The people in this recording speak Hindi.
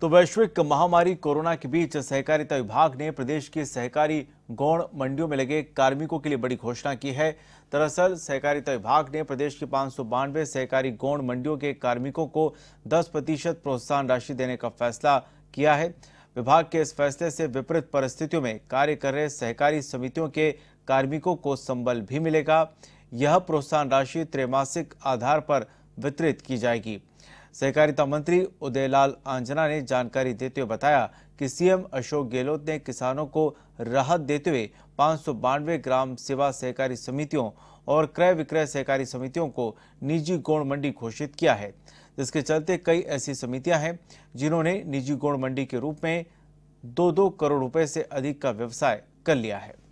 तो वैश्विक महामारी कोरोना के बीच सहकारिता विभाग ने प्रदेश की सहकारी गौण मंडियों में लगे कार्मिकों के लिए बड़ी घोषणा की है दरअसल सहकारिता विभाग ने प्रदेश की सौ सहकारी गौण मंडियों के कार्मिकों को 10 प्रतिशत प्रोत्साहन राशि देने का फैसला किया है विभाग के इस फैसले से विपरीत परिस्थितियों में कार्य कर रहे सहकारी समितियों के कार्मिकों को संबल भी मिलेगा यह प्रोत्साहन राशि त्रैमासिक आधार पर वितरित की जाएगी सहकारिता मंत्री उदयलाल आंजना ने जानकारी देते हुए बताया कि सीएम अशोक गहलोत ने किसानों को राहत देते हुए पाँच ग्राम सेवा सहकारी समितियों और क्रय विक्रय सहकारी समितियों को निजी गौण मंडी घोषित किया है जिसके चलते कई ऐसी समितियां हैं जिन्होंने निजी गौण मंडी के रूप में दो दो करोड़ रुपए से अधिक का व्यवसाय कर लिया है